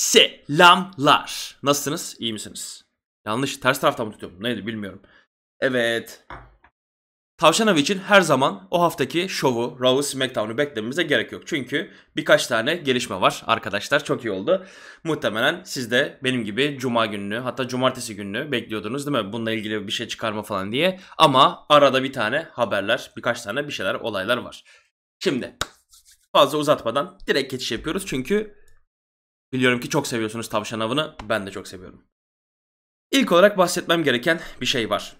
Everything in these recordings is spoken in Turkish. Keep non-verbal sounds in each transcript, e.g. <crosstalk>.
Selamlar. Nasılsınız? İyi misiniz? Yanlış ters taraftan mı tutuyorum? Neydi bilmiyorum. Evet. Tavşan Avı için her zaman o haftaki şovu, Raw'u, SmackDown'u beklememize gerek yok. Çünkü birkaç tane gelişme var arkadaşlar. Çok iyi oldu. Muhtemelen siz de benim gibi cuma gününü hatta cumartesi gününü bekliyordunuz değil mi? Bununla ilgili bir şey çıkarma falan diye. Ama arada bir tane haberler, birkaç tane bir şeyler, olaylar var. Şimdi fazla uzatmadan direkt geçiş yapıyoruz. Çünkü Biliyorum ki çok seviyorsunuz tavşan avını. Ben de çok seviyorum. İlk olarak bahsetmem gereken bir şey var.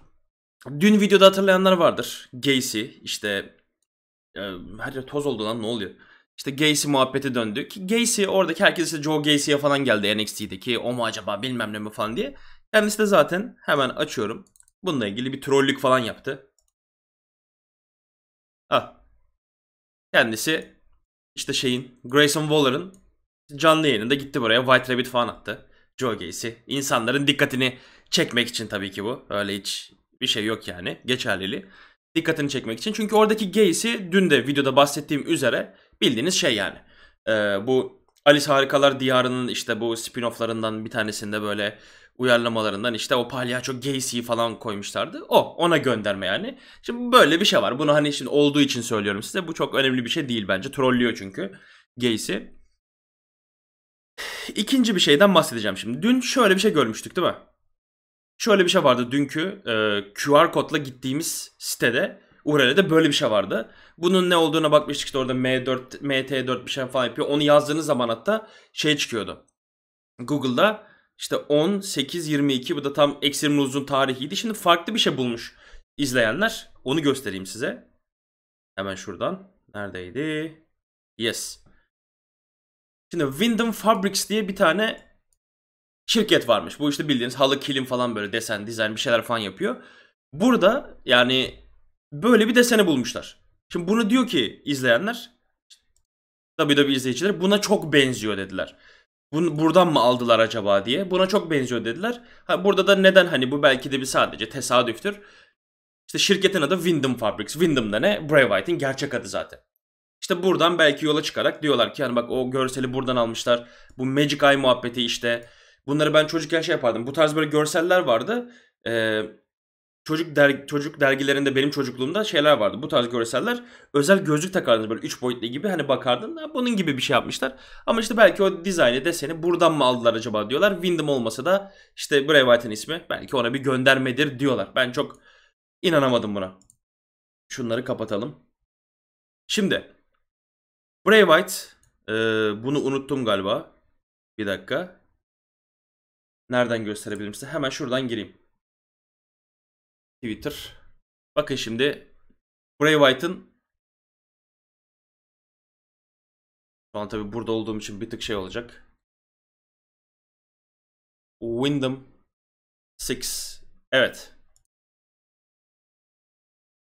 Dün videoda hatırlayanlar vardır. Gacy işte e, hadi toz oldu lan ne oluyor? İşte Gacy muhabbeti döndü. Ki Gacy oradaki herkes işte Joe Gacy'ye falan geldi NXT'deki. O mu acaba bilmem ne mi falan diye. Kendisi de zaten hemen açıyorum. Bununla ilgili bir trollük falan yaptı. Ah. Kendisi işte şeyin Grayson Waller'ın canlı yayınında gitti buraya White Rabbit falan attı. Joe Gacy. İnsanların dikkatini çekmek için tabii ki bu. Öyle hiç bir şey yok yani. Geçerliliği. Dikkatini çekmek için. Çünkü oradaki Gacy dün de videoda bahsettiğim üzere bildiğiniz şey yani. Ee, bu Alice Harikalar Diyarı'nın işte bu spin-off'larından bir tanesinde böyle uyarlamalarından işte o palyaço Gacy'yi falan koymuşlardı. O ona gönderme yani. Şimdi böyle bir şey var. Bunu hani şimdi olduğu için söylüyorum size. Bu çok önemli bir şey değil bence. Trollüyor çünkü Gacy. İkinci bir şeyden bahsedeceğim şimdi. Dün şöyle bir şey görmüştük değil mi? Şöyle bir şey vardı dünkü e, QR kodla gittiğimiz sitede URL'de böyle bir şey vardı. Bunun ne olduğuna bakmıştık işte orada M4, MT4 bir şey falan yapıyor. Onu yazdığınız zaman hatta şey çıkıyordu. Google'da işte 10, 22 bu da tam eksirim uzun tarihiydi. Şimdi farklı bir şey bulmuş izleyenler. Onu göstereyim size. Hemen şuradan. Neredeydi? Yes. Şimdi Wyndham Fabrics diye bir tane şirket varmış. Bu işte bildiğiniz halı, kilim falan böyle desen, dizayn bir şeyler falan yapıyor. Burada yani böyle bir deseni bulmuşlar. Şimdi bunu diyor ki izleyenler tabii tabii e izleyiciler buna çok benziyor dediler. Bunu buradan mı aldılar acaba diye. Buna çok benziyor dediler. Ha, burada da neden hani bu belki de bir sadece tesadüftür. İşte şirketin adı Wyndham Fabrics. Wyndham da ne? Bray Wyatt'in gerçek adı zaten. İşte buradan belki yola çıkarak diyorlar ki yani bak o görseli buradan almışlar. Bu Magic Eye muhabbeti işte. Bunları ben çocukken şey yapardım. Bu tarz böyle görseller vardı. Ee, çocuk der çocuk dergilerinde benim çocukluğumda şeyler vardı. Bu tarz görseller özel gözlük takardınız böyle 3 boyutlu gibi hani bakardın. Ha, bunun gibi bir şey yapmışlar. Ama işte belki o dizaynı deseni buradan mı aldılar acaba diyorlar. Windham olmasa da işte Breviat'ın ismi belki ona bir göndermedir diyorlar. Ben çok inanamadım buna. Şunları kapatalım. Şimdi Bray White. Ee, bunu unuttum galiba. Bir dakika. Nereden gösterebilirim size? Hemen şuradan gireyim. Twitter. Bakın şimdi Bray White'ın şu an tabi burada olduğum için bir tık şey olacak. Wyndham 6. Evet.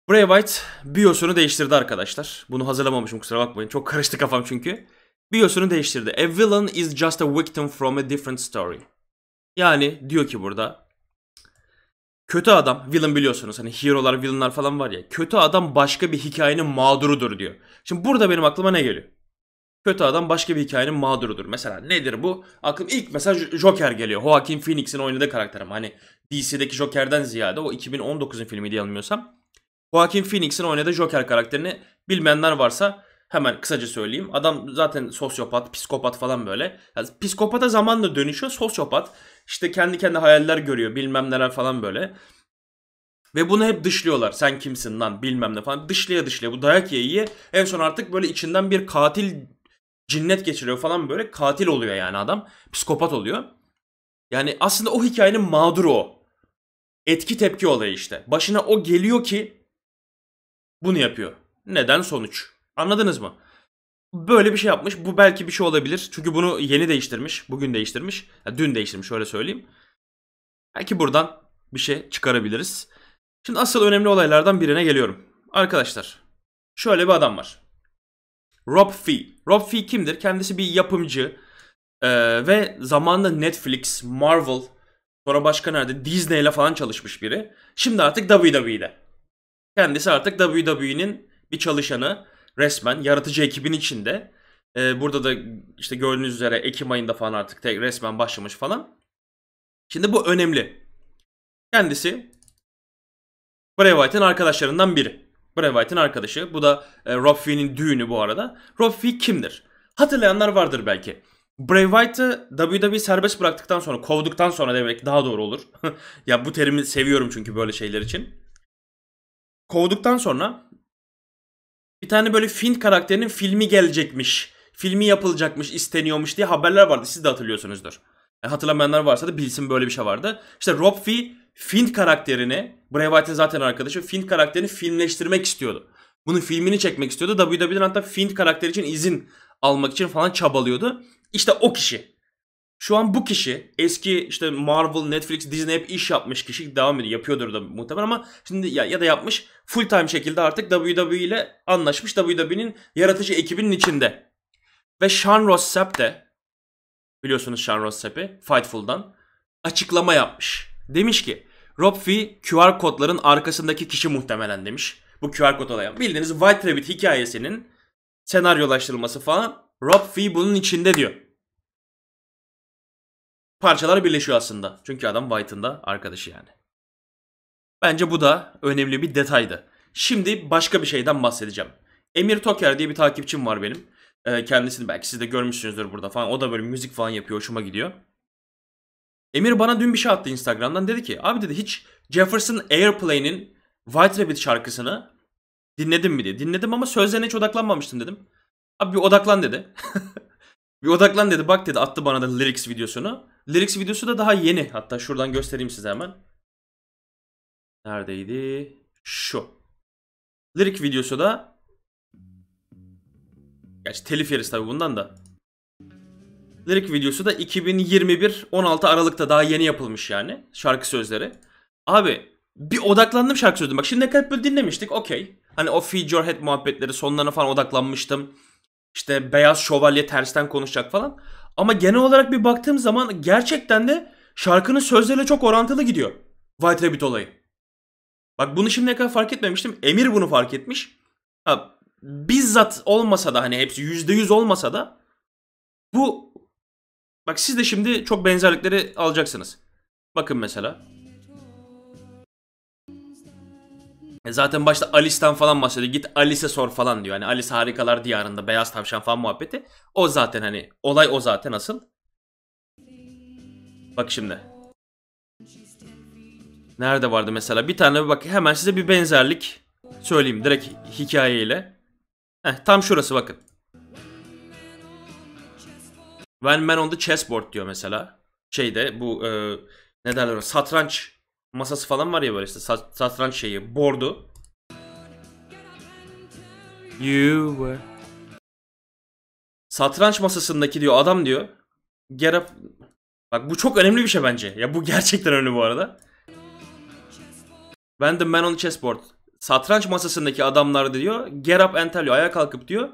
Bray Wyatt biyosunu değiştirdi arkadaşlar. Bunu hazırlamamışım kusura bakmayın. Çok karıştı kafam çünkü. Biyosunu değiştirdi. A villain is just a victim from a different story. Yani diyor ki burada kötü adam villain biliyorsunuz hani hero'lar villainlar falan var ya kötü adam başka bir hikayenin mağdurudur diyor. Şimdi burada benim aklıma ne geliyor? Kötü adam başka bir hikayenin mağdurudur. Mesela nedir bu? Aklım ilk mesela Joker geliyor. Joaquin Phoenix'in oynadığı karakterim. Hani DC'deki Joker'den ziyade o 2019'un filmi diye yanılmıyorsam. Joaquin Phoenix'in oynadığı Joker karakterini bilmeyenler varsa hemen kısaca söyleyeyim. Adam zaten sosyopat, psikopat falan böyle. Yani psikopata zamanla dönüşüyor, sosyopat. İşte kendi kendi hayaller görüyor, bilmem neler falan böyle. Ve bunu hep dışlıyorlar. Sen kimsin lan bilmem ne falan. dışlıya dışlıya bu dayak ye ye. En son artık böyle içinden bir katil cinnet geçiriyor falan böyle. Katil oluyor yani adam. Psikopat oluyor. Yani aslında o hikayenin mağduru o. Etki tepki olayı işte. Başına o geliyor ki bunu yapıyor. Neden sonuç? Anladınız mı? Böyle bir şey yapmış. Bu belki bir şey olabilir. Çünkü bunu yeni değiştirmiş. Bugün değiştirmiş. Yani dün değiştirmiş öyle söyleyeyim. Belki buradan bir şey çıkarabiliriz. Şimdi asıl önemli olaylardan birine geliyorum. Arkadaşlar şöyle bir adam var. Rob Fee. Rob Fee kimdir? Kendisi bir yapımcı ee, ve zamanında Netflix, Marvel, sonra başka nerede Disney ile falan çalışmış biri. Şimdi artık WWE'de. Kendisi artık WWE'nin bir çalışanı resmen yaratıcı ekibin içinde. Ee, burada da işte gördüğünüz üzere Ekim ayında falan artık tek resmen başlamış falan. Şimdi bu önemli. Kendisi Bray Wyatt'ın arkadaşlarından biri. Bray Wyatt'ın arkadaşı. Bu da e, Rob Fee'nin düğünü bu arada. Rob Fee kimdir? Hatırlayanlar vardır belki. Bray Wyatt'ı WWE serbest bıraktıktan sonra, kovduktan sonra demek daha doğru olur. <laughs> ya bu terimi seviyorum çünkü böyle şeyler için kovduktan sonra bir tane böyle Finn karakterinin filmi gelecekmiş. Filmi yapılacakmış, isteniyormuş diye haberler vardı. Siz de hatırlıyorsunuzdur. Yani e, hatırlamayanlar varsa da bilsin böyle bir şey vardı. İşte Rob V Fint karakterini, Bray Wyatt'ın zaten arkadaşı, Finn karakterini filmleştirmek istiyordu. Bunun filmini çekmek istiyordu. WWE'den hatta Finn karakteri için izin almak için falan çabalıyordu. İşte o kişi. Şu an bu kişi eski işte Marvel, Netflix, Disney hep iş yapmış kişi devam ediyor. Yapıyordur da muhtemelen ama şimdi ya, ya da yapmış full time şekilde artık WWE ile anlaşmış. WWE'nin yaratıcı ekibinin içinde. Ve Sean Rossap de biliyorsunuz Sean Rossap'i Fightful'dan açıklama yapmış. Demiş ki Rob Fee QR kodların arkasındaki kişi muhtemelen demiş. Bu QR kod olayı. Bildiğiniz White Rabbit hikayesinin senaryolaştırılması falan Rob Fee bunun içinde diyor parçalar birleşiyor aslında. Çünkü adam White'ın da arkadaşı yani. Bence bu da önemli bir detaydı. Şimdi başka bir şeyden bahsedeceğim. Emir Toker diye bir takipçim var benim. Ee, kendisini belki siz de görmüşsünüzdür burada falan. O da böyle müzik falan yapıyor. Hoşuma gidiyor. Emir bana dün bir şey attı Instagram'dan. Dedi ki abi dedi hiç Jefferson Airplane'in White Rabbit şarkısını dinledim mi diye. Dinledim ama sözlerine hiç odaklanmamıştım dedim. Abi bir odaklan dedi. <laughs> Bir odaklan dedi bak dedi attı bana da lyrics videosunu. Lyrics videosu da daha yeni. Hatta şuradan göstereyim size hemen. Neredeydi? Şu. Lyric videosu da Gerçi telif yeriz tabi bundan da. Lyric videosu da 2021 16 Aralık'ta daha yeni yapılmış yani şarkı sözleri. Abi bir odaklandım şarkı sözlerine. Bak şimdi ne kadar böyle dinlemiştik okey. Hani o feed your head muhabbetleri sonlarına falan odaklanmıştım. İşte beyaz şövalye tersten konuşacak falan. Ama genel olarak bir baktığım zaman gerçekten de şarkının sözleriyle çok orantılı gidiyor. White Rabbit olayı. Bak bunu şimdiye kadar fark etmemiştim. Emir bunu fark etmiş. Ha, bizzat olmasa da hani hepsi %100 olmasa da bu bak siz de şimdi çok benzerlikleri alacaksınız. Bakın mesela. E, zaten başta Alice'ten falan bahsediyor. Git Alice'e sor falan diyor. Hani Alice harikalar diyarında beyaz tavşan falan muhabbeti. O zaten hani olay o zaten asıl. Bak şimdi. Nerede vardı mesela? Bir tane bak hemen size bir benzerlik söyleyeyim direkt hikayeyle. Heh, tam şurası bakın. When Man on the Chessboard diyor mesela. Şeyde bu e, ne derler satranç masası falan var ya böyle işte satranç şeyi, bordu. You were. Satranç masasındaki diyor adam diyor. Get up. Bak bu çok önemli bir şey bence. Ya bu <laughs> gerçekten önemli bu arada. Ben the man on the chessboard. Satranç masasındaki adamlar diyor. Get up and tell you. Ayağa kalkıp diyor.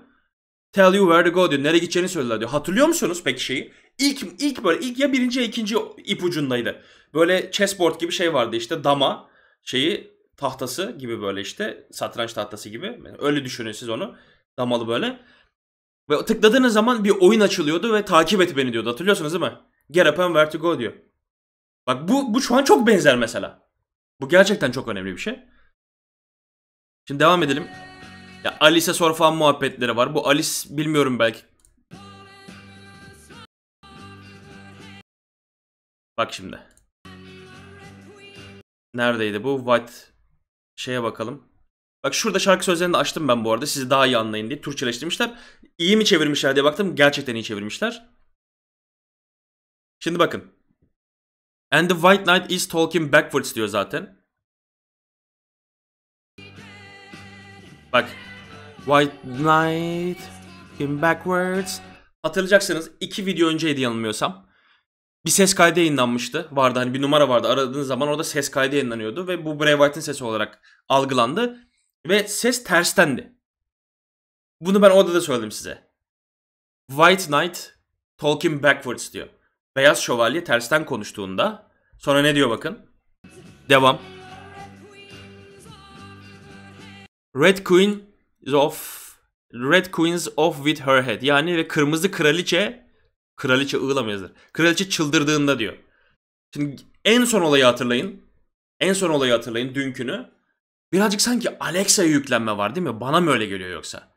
Tell you where to go diyor. Nereye gideceğini söylediler diyor. Hatırlıyor musunuz peki şeyi? İlk, ilk böyle ilk ya birinci ya ikinci ipucundaydı. Böyle chessboard gibi şey vardı işte dama şeyi tahtası gibi böyle işte satranç tahtası gibi. Öyle düşünün siz onu. Damalı böyle. Ve tıkladığınız zaman bir oyun açılıyordu ve takip et beni diyordu. Hatırlıyorsunuz değil mi? Get up and where to go diyor. Bak bu, bu şu an çok benzer mesela. Bu gerçekten çok önemli bir şey. Şimdi devam edelim. Ya Alice'e sor falan muhabbetleri var. Bu Alice bilmiyorum belki. Bak şimdi. Neredeydi bu? White şeye bakalım. Bak şurada şarkı sözlerini de açtım ben bu arada. Sizi daha iyi anlayın diye Türkçeleştirmişler. İyi mi çevirmişler diye baktım. Gerçekten iyi çevirmişler. Şimdi bakın. And the White Knight is talking backwards diyor zaten. Bak White Knight, Came Backwards. Hatırlayacaksınız iki video önceydi yanılmıyorsam. Bir ses kaydı yayınlanmıştı. Vardı hani bir numara vardı. Aradığınız zaman orada ses kaydı yayınlanıyordu. Ve bu Bray Wyatt'ın sesi olarak algılandı. Ve ses terstendi. Bunu ben orada da söyledim size. White Knight talking backwards diyor. Beyaz şövalye tersten konuştuğunda sonra ne diyor bakın. Devam. Red Queen of Red Queens off with her head. Yani ve kırmızı kraliçe kraliçe ığlam Kraliçe çıldırdığında diyor. Şimdi en son olayı hatırlayın. En son olayı hatırlayın dünkünü. Birazcık sanki Alexa'ya yüklenme var değil mi? Bana mı öyle geliyor yoksa?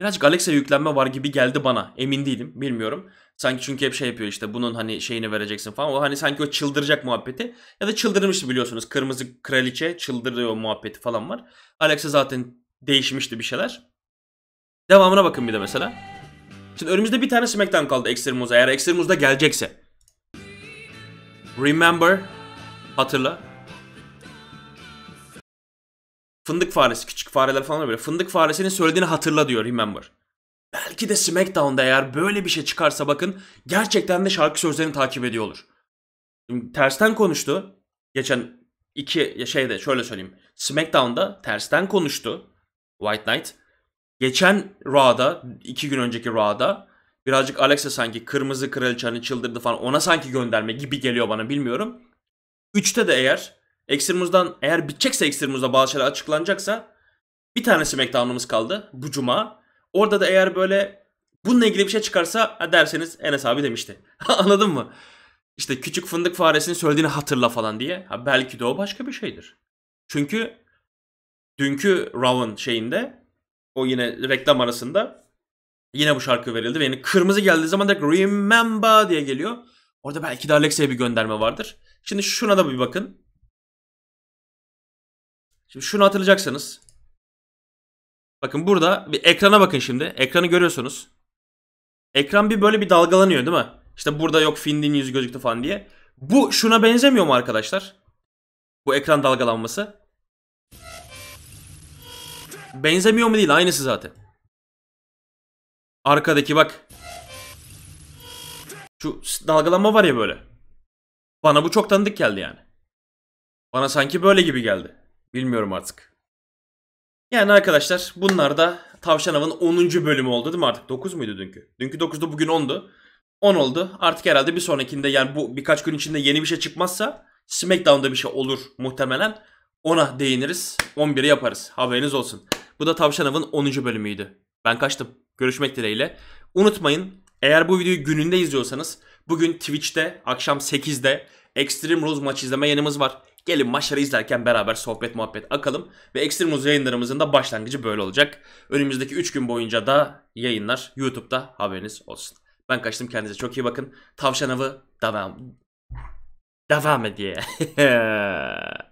Birazcık Alexa'ya yüklenme var gibi geldi bana. Emin değilim. Bilmiyorum. Sanki çünkü hep şey yapıyor işte bunun hani şeyini vereceksin falan. O hani sanki o çıldıracak muhabbeti. Ya da çıldırmıştı biliyorsunuz. Kırmızı kraliçe çıldırıyor muhabbeti falan var. Alexa zaten değişmişti bir şeyler. Devamına bakın bir de mesela. Şimdi önümüzde bir tane SmackDown kaldı Extremose'a eğer da gelecekse. Remember. Hatırla. Fındık faresi, küçük fareler falan böyle. Fındık faresinin söylediğini hatırla diyor Remember. Belki de SmackDown'da eğer böyle bir şey çıkarsa bakın gerçekten de şarkı sözlerini takip ediyor olur. Şimdi tersten konuştu. Geçen iki şeyde şöyle söyleyeyim. SmackDown'da tersten konuştu. White Knight. Geçen Raw'da, iki gün önceki Raw'da birazcık Alexa sanki kırmızı kraliçe çıldırdı falan ona sanki gönderme gibi geliyor bana bilmiyorum. Üçte de eğer Extremus'dan eğer bitecekse Extremus'da bazı şeyler açıklanacaksa bir tane SmackDown'ımız kaldı bu cuma. Orada da eğer böyle bununla ilgili bir şey çıkarsa derseniz Enes abi demişti. <laughs> Anladın mı? İşte küçük fındık faresinin söylediğini hatırla falan diye. Ha, belki de o başka bir şeydir. Çünkü dünkü Raw'ın şeyinde o yine reklam arasında yine bu şarkı verildi ve yani kırmızı geldiği zaman direkt Remember diye geliyor. Orada belki de Alexa'ya bir gönderme vardır. Şimdi şuna da bir bakın. Şimdi şunu hatırlayacaksınız. Bakın burada bir ekrana bakın şimdi. Ekranı görüyorsunuz. Ekran bir böyle bir dalgalanıyor değil mi? İşte burada yok Find'in yüzü gözüktü falan diye. Bu şuna benzemiyor mu arkadaşlar? Bu ekran dalgalanması. Benzemiyor mu değil aynısı zaten. Arkadaki bak. Şu dalgalanma var ya böyle. Bana bu çok tanıdık geldi yani. Bana sanki böyle gibi geldi. Bilmiyorum artık. Yani arkadaşlar bunlar da Tavşan Av'ın 10. bölümü oldu değil mi artık? 9 muydu dünkü? Dünkü 9'du bugün 10'du. 10 oldu. Artık herhalde bir sonrakinde yani bu birkaç gün içinde yeni bir şey çıkmazsa SmackDown'da bir şey olur muhtemelen. Ona değiniriz. 11'i yaparız. Haberiniz olsun. Bu da Tavşan Av'ın 10. bölümüydü. Ben kaçtım. Görüşmek dileğiyle. Unutmayın eğer bu videoyu gününde izliyorsanız bugün Twitch'te akşam 8'de Extreme Rules maç izleme yanımız var. Gelin maçları izlerken beraber sohbet muhabbet akalım. Ve Extreme Rules yayınlarımızın da başlangıcı böyle olacak. Önümüzdeki 3 gün boyunca da yayınlar YouTube'da haberiniz olsun. Ben kaçtım kendinize çok iyi bakın. Tavşan avı devam. Devam ediyor. <laughs>